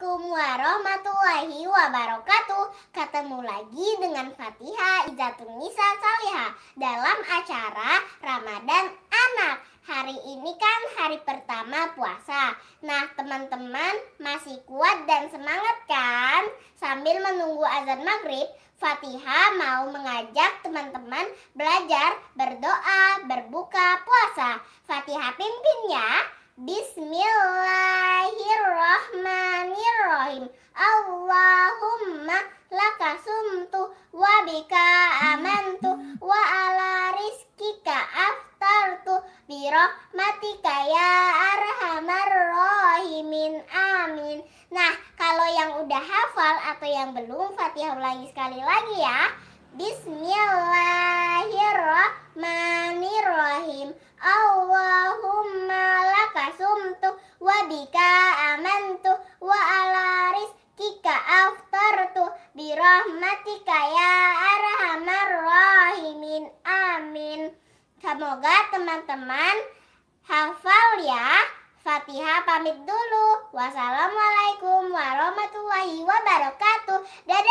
Assalamualaikum warahmatullahi wabarakatuh Ketemu lagi dengan Fatihah Izzatun Nisa Saliha Dalam acara Ramadan Anak Hari ini kan hari pertama puasa Nah teman-teman masih kuat dan semangat kan? Sambil menunggu azan maghrib Fatihah mau mengajak teman-teman belajar, berdoa, berbuka, puasa Fatihah pimpinnya Bismillah kasumtu wa bika amantu wa ala rizkika aftartu bi rahmatika ya arhamar rahimin amin nah kalau yang udah hafal atau yang belum Fatihah lagi sekali lagi ya Bismillahirrahmanirrahim Allahumma lakasumtu wa bika amantu Birohmatika ya arhamar rahimin amin semoga teman-teman hafal ya Fatihah pamit dulu wassalamualaikum warahmatullahi wabarakatuh dadah